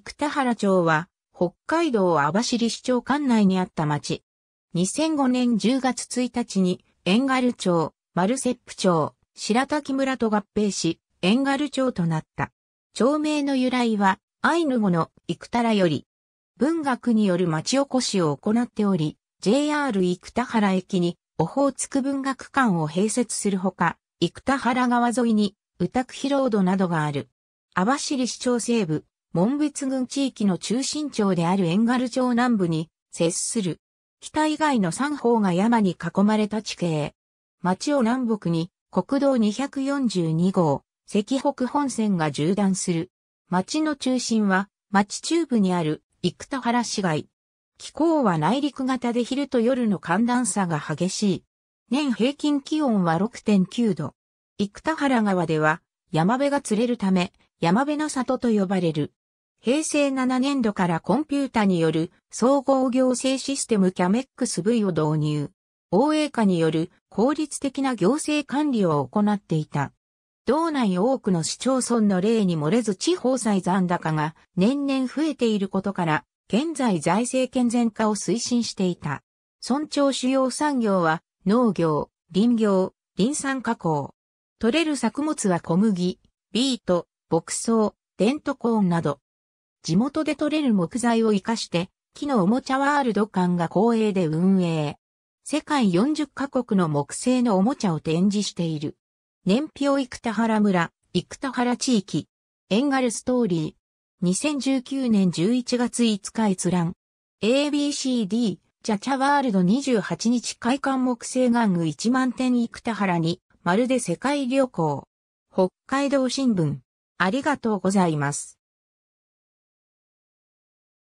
生田原町は、北海道網走市長管内にあった町。2005年10月1日に、遠軽町、丸ッ府町、白滝村と合併し、遠軽町となった。町名の由来は、アイヌ語の生田原より、文学による町おこしを行っており、JR 生田原駅に、オホーツク文学館を併設するほか、生田原川沿いに、宇多広ロードなどがある。網走市長西部、門別郡地域の中心町である遠軽町南部に接する。北以外の三方が山に囲まれた地形。町を南北に国道242号、赤北本線が縦断する。町の中心は町中部にある生田原市街。気候は内陸型で昼と夜の寒暖差が激しい。年平均気温は6.9度。生田原川では山辺が釣れるため、山辺の里と呼ばれる。平成7年度からコンピュータによる総合行政システム CAMEXV を導入。防衛化による効率的な行政管理を行っていた。道内多くの市町村の例に漏れず地方債残高が年々増えていることから、現在財政健全化を推進していた。村長主要産業は農業、林業、林産加工。取れる作物は小麦、ビート、牧草、デントコーンなど。地元で採れる木材を活かして、木のおもちゃワールド館が公営で運営。世界40カ国の木製のおもちゃを展示している。年表生田原村、生田原地域。エンガルストーリー。2019年11月5日閲覧。ABCD、ジャチャワールド28日開館木製玩具1万点生田原に、まるで世界旅行。北海道新聞。ありがとうございます。